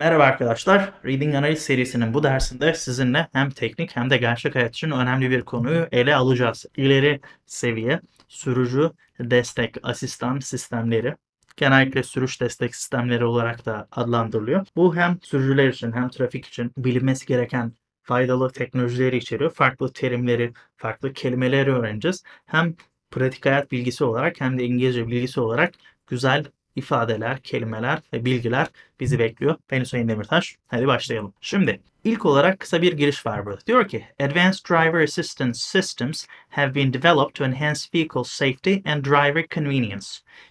Merhaba arkadaşlar. Reading Analiz serisinin bu dersinde sizinle hem teknik hem de gerçek hayat için önemli bir konuyu ele alacağız. İleri seviye, sürücü, destek, asistan sistemleri genellikle sürüş destek sistemleri olarak da adlandırılıyor. Bu hem sürücüler için hem trafik için bilinmesi gereken faydalı teknolojileri içeriyor. Farklı terimleri, farklı kelimeleri öğreneceğiz. Hem pratik hayat bilgisi olarak hem de İngilizce bilgisi olarak güzel ifadeler, kelimeler ve bilgiler bizi bekliyor. Ben Hüseyin Demirtaş. Hadi başlayalım. Şimdi ilk olarak kısa bir giriş var burada. Diyor ki Advanced Driver Assistance Systems have been developed to enhance vehicle safety and driver convenience.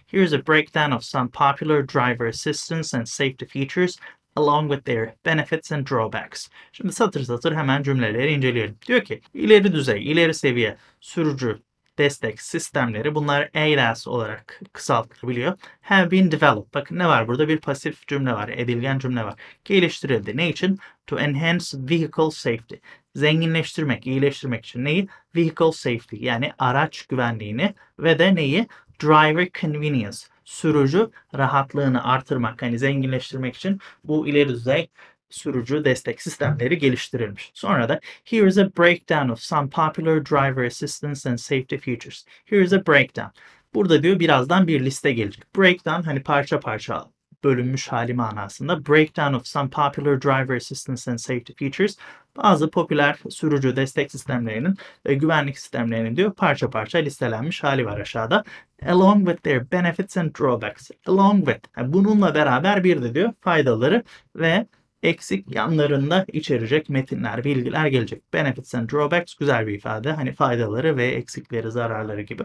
Here's a breakdown of some popular driver assistance and safety features along with their benefits and drawbacks. Şimdi satır satır hemen cümleleri inceleyelim. Diyor ki ileri düzey, ileri seviye sürücü destek sistemleri bunlar ADAS olarak kısaltılabiliyor. Have been developed. Bakın ne var burada? Bir pasif cümle var. Edilgen cümle var. Geliştirildi. Ne için? To enhance vehicle safety. Zenginleştirmek, iyileştirmek için neyi? Vehicle safety yani araç güvenliğini ve de neyi? Driver convenience sürücü rahatlığını artırmak, hani zenginleştirmek için bu ileri düzey sürücü destek sistemleri geliştirilmiş. Sonra da here is a breakdown of some popular driver assistance and safety features. Here is a breakdown. Burada diyor birazdan bir liste gelecek. Breakdown hani parça parça bölünmüş hali manasında. Breakdown of some popular driver assistance and safety features. Bazı popüler sürücü destek sistemlerinin ve güvenlik sistemlerinin diyor parça parça listelenmiş hali var aşağıda. Along with their benefits and drawbacks. Along with. Yani bununla beraber bir de diyor faydaları ve eksik yanlarında içerecek metinler, bilgiler gelecek. Benefits and drawbacks güzel bir ifade. Hani faydaları ve eksikleri, zararları gibi.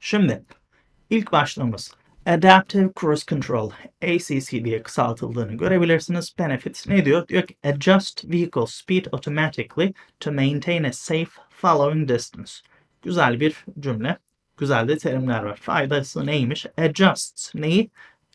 Şimdi ilk başlığımız Adaptive Cruise Control, ACC diye kısaltıldığını görebilirsiniz. Benefits ne diyor? Diyor ki adjust vehicle speed automatically to maintain a safe following distance. Güzel bir cümle. Güzel de terimler var. Faydası neymiş? Adjust neyi?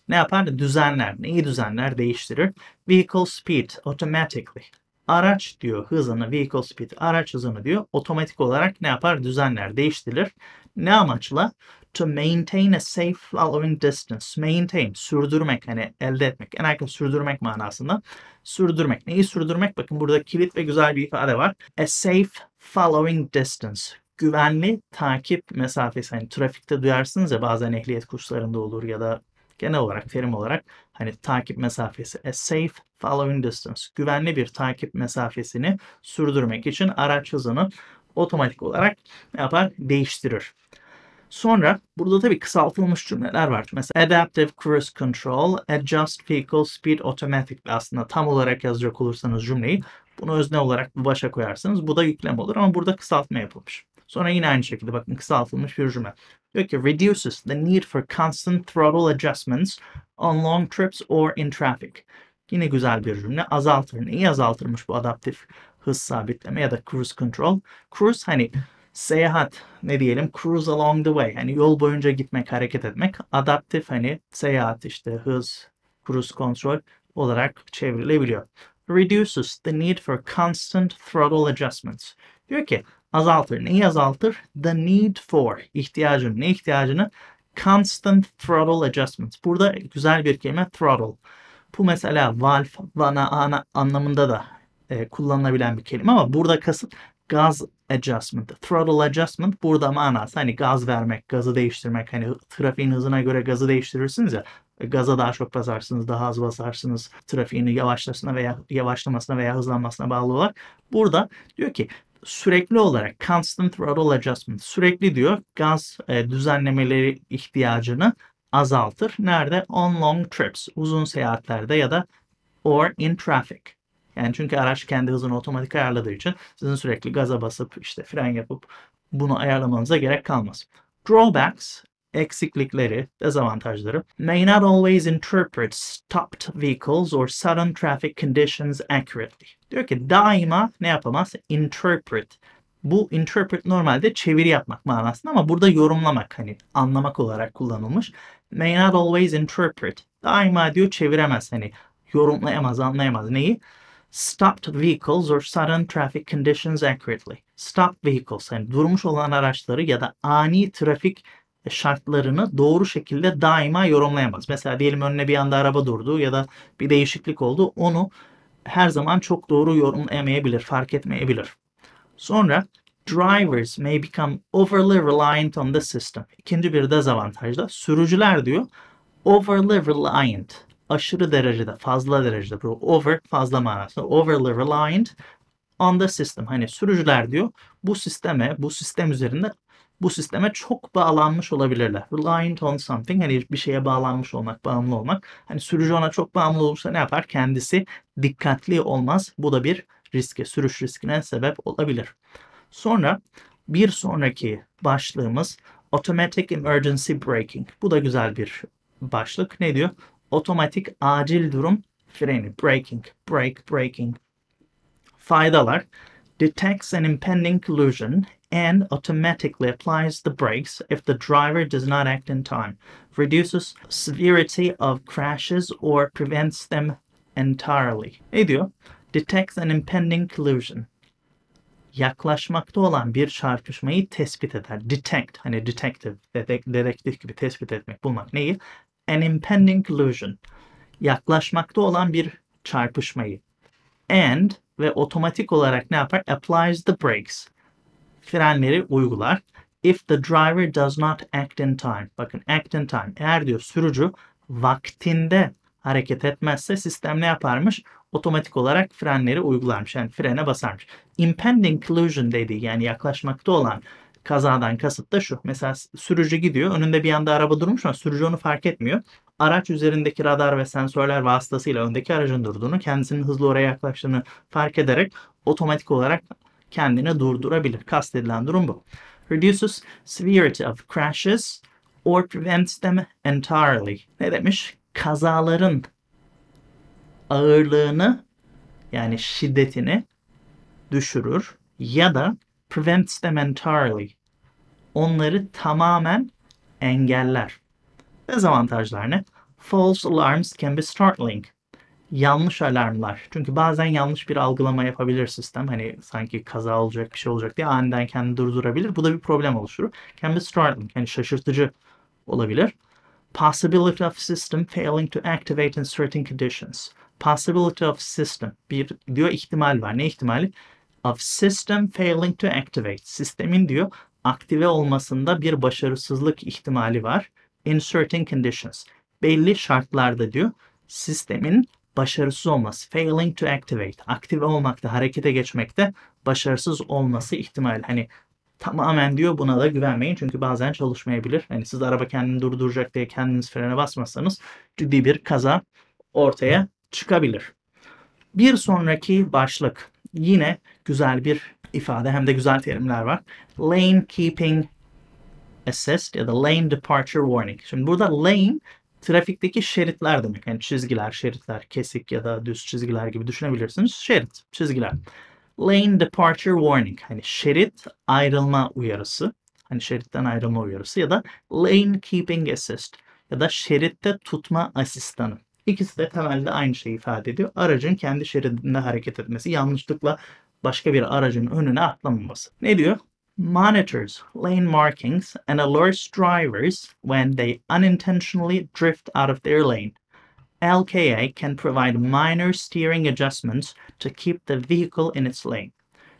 ne yapar? Düzenler. Neyi düzenler? Değiştirir. Vehicle speed automatically. Araç diyor hızını, vehicle speed, araç hızını diyor otomatik olarak ne yapar? Düzenler, değiştirilir. Ne amaçla? To maintain a safe following distance. Maintain, sürdürmek, hani elde etmek. En arkada sürdürmek manasında. Sürdürmek. Neyi sürdürmek? Bakın burada kilit ve güzel bir ifade var. A safe following distance güvenli takip mesafesi. Hani trafikte duyarsınız ya bazen ehliyet kurslarında olur ya da genel olarak terim olarak hani takip mesafesi a safe following distance güvenli bir takip mesafesini sürdürmek için araç hızını otomatik olarak ne yapar? Değiştirir. Sonra burada tabii kısaltılmış cümleler var. Mesela adaptive cruise control, adjust vehicle speed automatically aslında tam olarak yazacak olursanız cümleyi bunu özne olarak bu başa koyarsınız. Bu da yüklem olur ama burada kısaltma yapılmış. Sonra yine aynı şekilde bakın kısaltılmış bir cümle. Diyor reduces the need for constant throttle adjustments on long trips or in traffic. Yine güzel bir cümle. Azaltır. Neyi azaltırmış bu adaptif hız sabitleme ya da cruise control? Cruise hani seyahat ne diyelim cruise along the way hani yol boyunca gitmek hareket etmek adaptif hani seyahat işte hız cruise control olarak çevrilebiliyor. Reduces the need for constant throttle adjustments. Diyor ki azaltır. Neyi azaltır? The need for, ihtiyacını, ne ihtiyacını? Constant throttle adjustments. Burada güzel bir kelime throttle. Bu mesela valve, vana, ana anlamında da e, kullanılabilen bir kelime ama burada kasıt gaz adjustment. Throttle adjustment burada manası hani gaz vermek, gazı değiştirmek. Hani trafiğin hızına göre gazı değiştirirsiniz ya. E, gaza daha çok basarsınız, daha az basarsınız. Trafiğin yavaşlasına veya yavaşlamasına veya hızlanmasına bağlı olarak. Burada diyor ki sürekli olarak constant radial adjustment sürekli diyor gaz e, düzenlemeleri ihtiyacını azaltır. Nerede? On long trips uzun seyahatlerde ya da or in traffic. Yani çünkü araç kendi hızını otomatik ayarladığı için sizin sürekli gaza basıp işte fren yapıp bunu ayarlamanıza gerek kalmaz. Drawbacks eksiklikleri, dezavantajları may not always interpret stopped vehicles or sudden traffic conditions accurately. Diyor ki daima ne yapamaz? Interpret. Bu interpret normalde çeviri yapmak manasında ama burada yorumlamak hani anlamak olarak kullanılmış. May not always interpret. Daima diyor çeviremez hani yorumlayamaz, anlayamaz. Neyi? Stopped vehicles or sudden traffic conditions accurately. Stopped vehicles yani durmuş olan araçları ya da ani trafik e, şartlarını doğru şekilde daima yorumlayamaz. Mesela diyelim önüne bir anda araba durdu ya da bir değişiklik oldu. Onu her zaman çok doğru yorumlayamayabilir, fark etmeyebilir. Sonra drivers may become overly reliant on the system. İkinci bir dezavantajda sürücüler diyor overly reliant. Aşırı derecede, fazla derecede. Bu over fazla manası. Overly reliant on the system. Hani sürücüler diyor bu sisteme, bu sistem üzerinde bu sisteme çok bağlanmış olabilirler. Reliant on something hani bir şeye bağlanmış olmak, bağımlı olmak. Hani sürücü ona çok bağımlı olursa ne yapar? Kendisi dikkatli olmaz. Bu da bir riske, sürüş riskine sebep olabilir. Sonra bir sonraki başlığımız Automatic Emergency Braking. Bu da güzel bir başlık. Ne diyor? Otomatik acil durum freni. Braking, brake, braking. Faydalar. Detects an impending collision and automatically applies the brakes if the driver does not act in time, reduces severity of crashes or prevents them entirely. Ne diyor? Detects an impending collision. Yaklaşmakta olan bir çarpışmayı tespit eder. Detect, hani detective, dedek, dedektif gibi tespit etmek, bulmak neyi? An impending collision. Yaklaşmakta olan bir çarpışmayı. And ve otomatik olarak ne yapar? Applies the brakes frenleri uygular. If the driver does not act in time. Bakın act in time. Eğer diyor sürücü vaktinde hareket etmezse sistem ne yaparmış? Otomatik olarak frenleri uygularmış. Yani frene basarmış. Impending collision dediği yani yaklaşmakta olan kazadan kasıt da şu. Mesela sürücü gidiyor. Önünde bir anda araba durmuş ama sürücü onu fark etmiyor. Araç üzerindeki radar ve sensörler vasıtasıyla öndeki aracın durduğunu, kendisinin hızlı oraya yaklaştığını fark ederek otomatik olarak kendini durdurabilir. Kastedilen durum bu. Reduces severity of crashes or prevents them entirely. Ne demiş? Kazaların ağırlığını yani şiddetini düşürür ya da prevents them entirely. Onları tamamen engeller. Dezavantajlar ne? False alarms can be startling yanlış alarmlar. Çünkü bazen yanlış bir algılama yapabilir sistem. Hani sanki kaza olacak bir şey olacak diye aniden kendini durdurabilir. Bu da bir problem oluşturur. Can be startling. Yani şaşırtıcı olabilir. Possibility of system failing to activate in certain conditions. Possibility of system. Bir diyor ihtimal var. Ne ihtimali? Of system failing to activate. Sistemin diyor aktive olmasında bir başarısızlık ihtimali var. In certain conditions. Belli şartlarda diyor sistemin başarısız olması, failing to activate, aktive olmakta, harekete geçmekte başarısız olması ihtimal, Hani tamamen diyor buna da güvenmeyin çünkü bazen çalışmayabilir. Hani siz araba kendini durduracak diye kendiniz frene basmazsanız ciddi bir kaza ortaya çıkabilir. Bir sonraki başlık yine güzel bir ifade hem de güzel terimler var. Lane keeping assist ya da lane departure warning. Şimdi burada lane trafikteki şeritler demek. Yani çizgiler, şeritler, kesik ya da düz çizgiler gibi düşünebilirsiniz. Şerit, çizgiler. Lane departure warning. Hani şerit ayrılma uyarısı. Hani şeritten ayrılma uyarısı ya da lane keeping assist ya da şeritte tutma asistanı. İkisi de temelde aynı şeyi ifade ediyor. Aracın kendi şeridinde hareket etmesi, yanlışlıkla başka bir aracın önüne atlamaması. Ne diyor? monitors lane markings and alerts drivers when they unintentionally drift out of their lane. LKA can provide minor steering adjustments to keep the vehicle in its lane.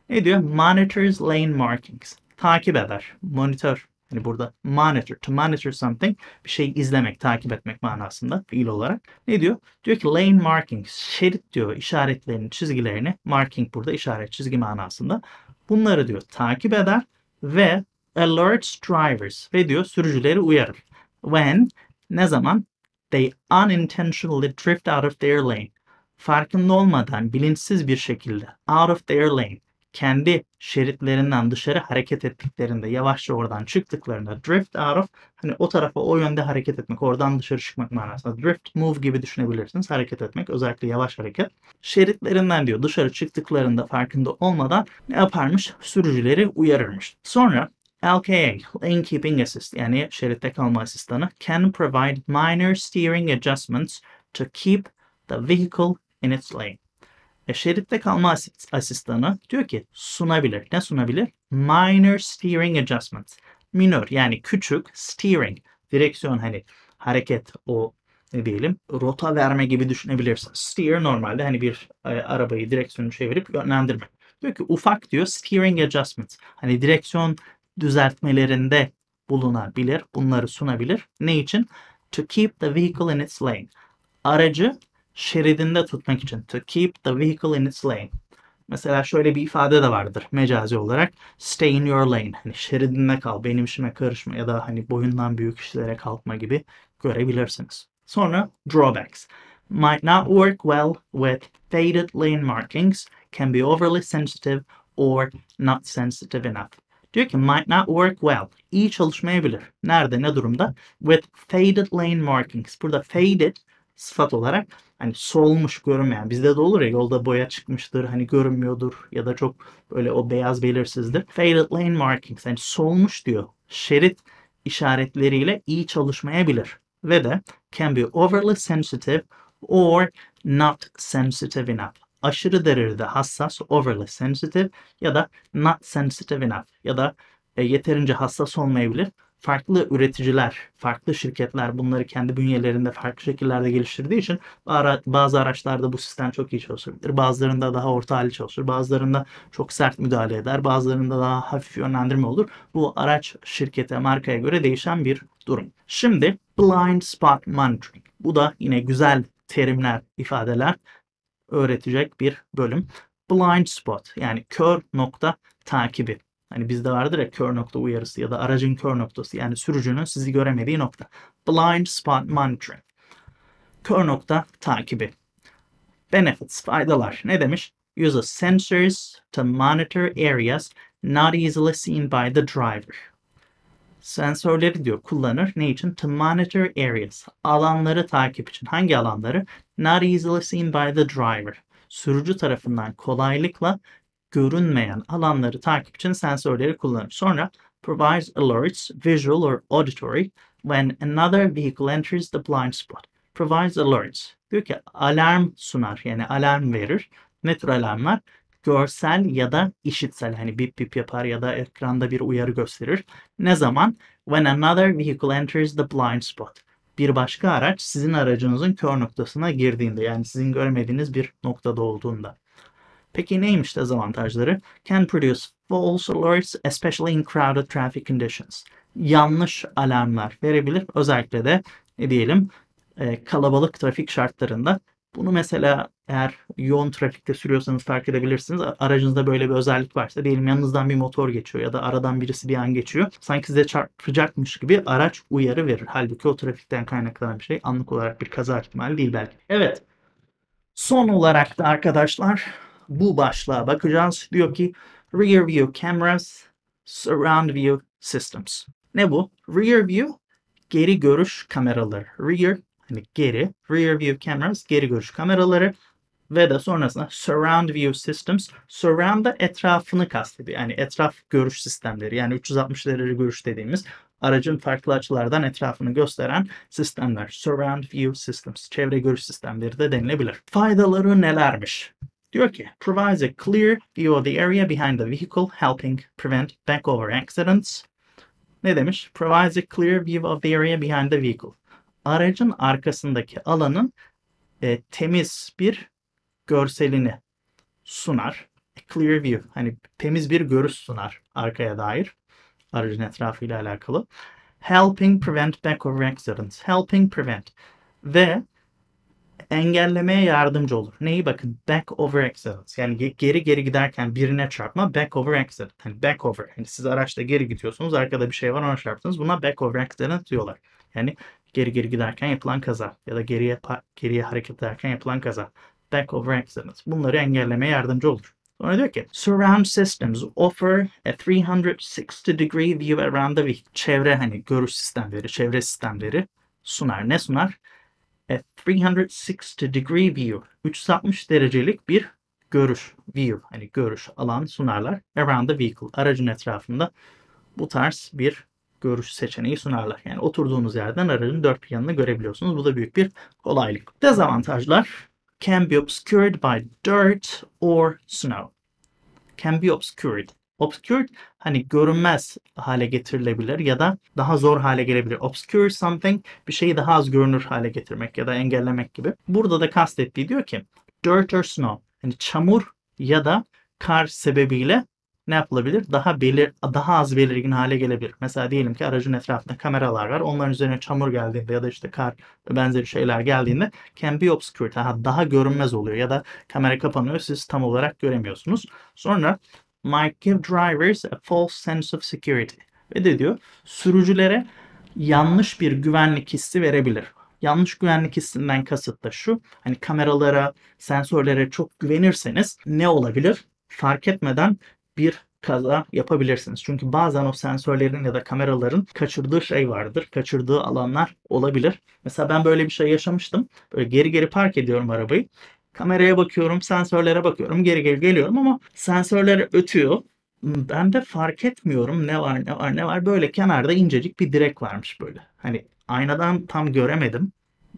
Ne diyor? Monitors lane markings. Takip eder. Monitor. Yani burada monitor. To monitor something. Bir şey izlemek, takip etmek manasında fiil olarak. Ne diyor? Diyor ki lane markings. Şerit diyor işaretlerini, çizgilerini. Marking burada işaret, çizgi manasında. Bunları diyor takip eder ve alerts drivers ve diyor sürücüleri uyarır. When ne zaman they unintentionally drift out of their lane. Farkında olmadan bilinçsiz bir şekilde out of their lane kendi şeritlerinden dışarı hareket ettiklerinde yavaşça oradan çıktıklarında drift out of hani o tarafa o yönde hareket etmek oradan dışarı çıkmak manasında drift move gibi düşünebilirsiniz hareket etmek özellikle yavaş hareket şeritlerinden diyor dışarı çıktıklarında farkında olmadan ne yaparmış sürücüleri uyarırmış sonra LKA, Lane Keeping Assist yani şeritte kalma asistanı can provide minor steering adjustments to keep the vehicle in its lane. E, şeritte kalma asistanı diyor ki sunabilir. Ne sunabilir? Minor steering adjustments. Minor yani küçük steering. Direksiyon hani hareket o ne diyelim rota verme gibi düşünebilirsin. Steer normalde hani bir e, arabayı direksiyonu çevirip yönlendirmek. Diyor ki ufak diyor steering adjustments. Hani direksiyon düzeltmelerinde bulunabilir. Bunları sunabilir. Ne için? To keep the vehicle in its lane. Aracı şeridinde tutmak için. To keep the vehicle in its lane. Mesela şöyle bir ifade de vardır mecazi olarak. Stay in your lane. Hani şeridinde kal, benim işime karışma ya da hani boyundan büyük işlere kalkma gibi görebilirsiniz. Sonra drawbacks. Might not work well with faded lane markings, can be overly sensitive or not sensitive enough. Diyor ki might not work well. İyi çalışmayabilir. Nerede, ne durumda? With faded lane markings. Burada faded sıfat olarak hani solmuş görünmeyen bizde de olur ya yolda boya çıkmıştır hani görünmüyordur ya da çok böyle o beyaz belirsizdir. Faded lane markings hani solmuş diyor. Şerit işaretleriyle iyi çalışmayabilir ve de can be overly sensitive or not sensitive enough. Aşırı derecede hassas, overly sensitive ya da not sensitive enough ya da e, yeterince hassas olmayabilir farklı üreticiler, farklı şirketler bunları kendi bünyelerinde farklı şekillerde geliştirdiği için bazı araçlarda bu sistem çok iyi çalışabilir. Bazılarında daha orta hali çalışır. Bazılarında çok sert müdahale eder. Bazılarında daha hafif yönlendirme olur. Bu araç şirkete, markaya göre değişen bir durum. Şimdi blind spot monitoring. Bu da yine güzel terimler, ifadeler öğretecek bir bölüm. Blind spot yani kör nokta takibi. Hani bizde vardır ya kör nokta uyarısı ya da aracın kör noktası yani sürücünün sizi göremediği nokta. Blind spot monitoring. Kör nokta takibi. Benefits, faydalar. Ne demiş? Use sensors to monitor areas not easily seen by the driver. Sensörleri diyor kullanır. Ne için? To monitor areas. Alanları takip için. Hangi alanları? Not easily seen by the driver. Sürücü tarafından kolaylıkla görünmeyen alanları takip için sensörleri kullanır. Sonra provides alerts, visual or auditory, when another vehicle enters the blind spot. Provides alerts. Diyor ki alarm sunar yani alarm verir. Ne tür alarmlar? Görsel ya da işitsel hani bip bip yapar ya da ekranda bir uyarı gösterir. Ne zaman? When another vehicle enters the blind spot bir başka araç sizin aracınızın kör noktasına girdiğinde yani sizin görmediğiniz bir noktada olduğunda. Peki neymiş dezavantajları? Can produce false alerts especially in crowded traffic conditions. Yanlış alarmlar verebilir. Özellikle de ne diyelim e, kalabalık trafik şartlarında. Bunu mesela eğer yoğun trafikte sürüyorsanız fark edebilirsiniz. Aracınızda böyle bir özellik varsa diyelim yanınızdan bir motor geçiyor ya da aradan birisi bir an geçiyor. Sanki size çarpacakmış gibi araç uyarı verir. Halbuki o trafikten kaynaklanan bir şey anlık olarak bir kaza ihtimali değil belki. Evet. Son olarak da arkadaşlar bu başlığa bakacağız. Diyor ki Rear View Cameras, Surround View Systems. Ne bu? Rear View geri görüş kameraları. Rear hani geri, Rear View Cameras geri görüş kameraları ve de sonrasında Surround View Systems. Surround da etrafını kastediyor. Yani etraf görüş sistemleri. Yani 360 derece görüş dediğimiz aracın farklı açılardan etrafını gösteren sistemler. Surround View Systems. Çevre görüş sistemleri de denilebilir. Faydaları nelermiş? Diyor ki, provides a clear view of the area behind the vehicle, helping prevent backover accidents. Ne demiş? Provides a clear view of the area behind the vehicle. Aracın arkasındaki alanın e, temiz bir görselini sunar. A clear view, hani temiz bir görüş sunar arkaya dair. Aracın etrafıyla alakalı. Helping prevent backover accidents. Helping prevent. Ve engellemeye yardımcı olur. Neyi bakın? Back over accidents. Yani geri geri giderken birine çarpma back over accident. Yani back over. Yani siz araçta geri gidiyorsunuz arkada bir şey var ona çarptınız. Buna back over accident diyorlar. Yani geri geri giderken yapılan kaza ya da geriye geriye hareket ederken yapılan kaza. Back over accidents. Bunları engellemeye yardımcı olur. Sonra diyor ki surround systems offer a 360 degree view around the vehicle. Çevre hani görüş sistemleri, çevre sistemleri sunar. Ne sunar? a 360 degree view 360 derecelik bir görüş view hani görüş alan sunarlar. Around the vehicle aracın etrafında bu tarz bir görüş seçeneği sunarlar. Yani oturduğunuz yerden aracın dört bir yanını görebiliyorsunuz. Bu da büyük bir kolaylık. Dezavantajlar can be obscured by dirt or snow. Can be obscured Obscured hani görünmez hale getirilebilir ya da daha zor hale gelebilir. Obscure something bir şeyi daha az görünür hale getirmek ya da engellemek gibi. Burada da kastettiği diyor ki dirt or snow hani çamur ya da kar sebebiyle ne yapılabilir? Daha belir daha az belirgin hale gelebilir. Mesela diyelim ki aracın etrafında kameralar var. Onların üzerine çamur geldiğinde ya da işte kar ve benzeri şeyler geldiğinde can be obscured. Daha, daha görünmez oluyor ya da kamera kapanıyor siz tam olarak göremiyorsunuz. Sonra might give drivers a false sense of security. Ve de diyor sürücülere yanlış bir güvenlik hissi verebilir. Yanlış güvenlik hissinden kasıt da şu. Hani kameralara, sensörlere çok güvenirseniz ne olabilir? Fark etmeden bir kaza yapabilirsiniz. Çünkü bazen o sensörlerin ya da kameraların kaçırdığı şey vardır. Kaçırdığı alanlar olabilir. Mesela ben böyle bir şey yaşamıştım. Böyle geri geri park ediyorum arabayı. Kameraya bakıyorum, sensörlere bakıyorum, geri geri geliyorum ama sensörler ötüyor. Ben de fark etmiyorum ne var ne var ne var. Böyle kenarda incecik bir direk varmış böyle. Hani aynadan tam göremedim.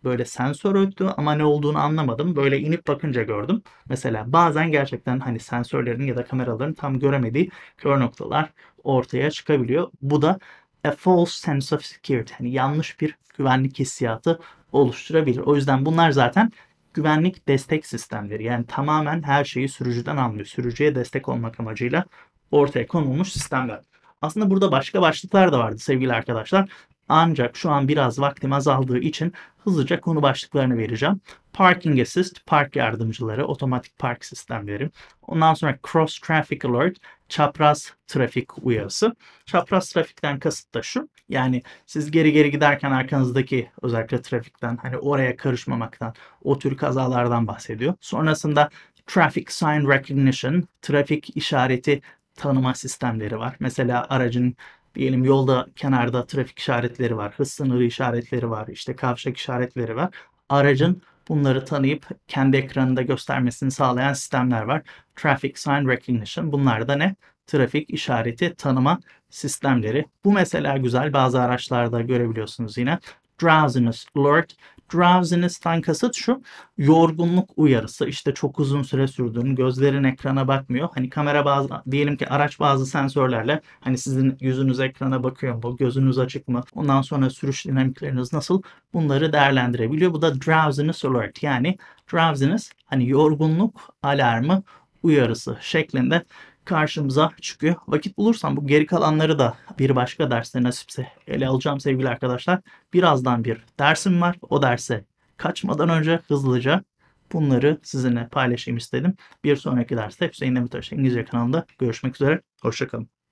Böyle sensör öttü ama ne olduğunu anlamadım. Böyle inip bakınca gördüm. Mesela bazen gerçekten hani sensörlerin ya da kameraların tam göremediği kör noktalar ortaya çıkabiliyor. Bu da a false sense of security yani yanlış bir güvenlik hissiyatı oluşturabilir. O yüzden bunlar zaten güvenlik destek sistemleri. Yani tamamen her şeyi sürücüden anlıyor. Sürücüye destek olmak amacıyla ortaya konulmuş sistemler. Aslında burada başka başlıklar da vardı sevgili arkadaşlar. Ancak şu an biraz vaktim azaldığı için hızlıca konu başlıklarını vereceğim. Parking Assist, park yardımcıları, otomatik park sistemleri. Ondan sonra Cross Traffic Alert, çapraz trafik uyarısı. Çapraz trafikten kasıt da şu. Yani siz geri geri giderken arkanızdaki özellikle trafikten hani oraya karışmamaktan o tür kazalardan bahsediyor. Sonrasında Traffic Sign Recognition, trafik işareti tanıma sistemleri var. Mesela aracın diyelim yolda kenarda trafik işaretleri var, hız sınırı işaretleri var, işte kavşak işaretleri var. Aracın bunları tanıyıp kendi ekranında göstermesini sağlayan sistemler var. Traffic Sign Recognition bunlar da ne? Trafik işareti tanıma sistemleri. Bu mesela güzel bazı araçlarda görebiliyorsunuz yine. Drowsiness Alert tan kasıt şu yorgunluk uyarısı işte çok uzun süre sürdüğünü gözlerin ekrana bakmıyor. Hani kamera bazı diyelim ki araç bazı sensörlerle hani sizin yüzünüz ekrana bakıyor mu gözünüz açık mı ondan sonra sürüş dinamikleriniz nasıl bunları değerlendirebiliyor. Bu da drowsiness alert yani drowsiness hani yorgunluk alarmı uyarısı şeklinde karşımıza çıkıyor. Vakit bulursam bu geri kalanları da bir başka derste nasipse ele alacağım sevgili arkadaşlar. Birazdan bir dersim var. O derse kaçmadan önce hızlıca bunları sizinle paylaşayım istedim. Bir sonraki derste Hüseyin Demirtaş İngilizce kanalında görüşmek üzere. Hoşçakalın.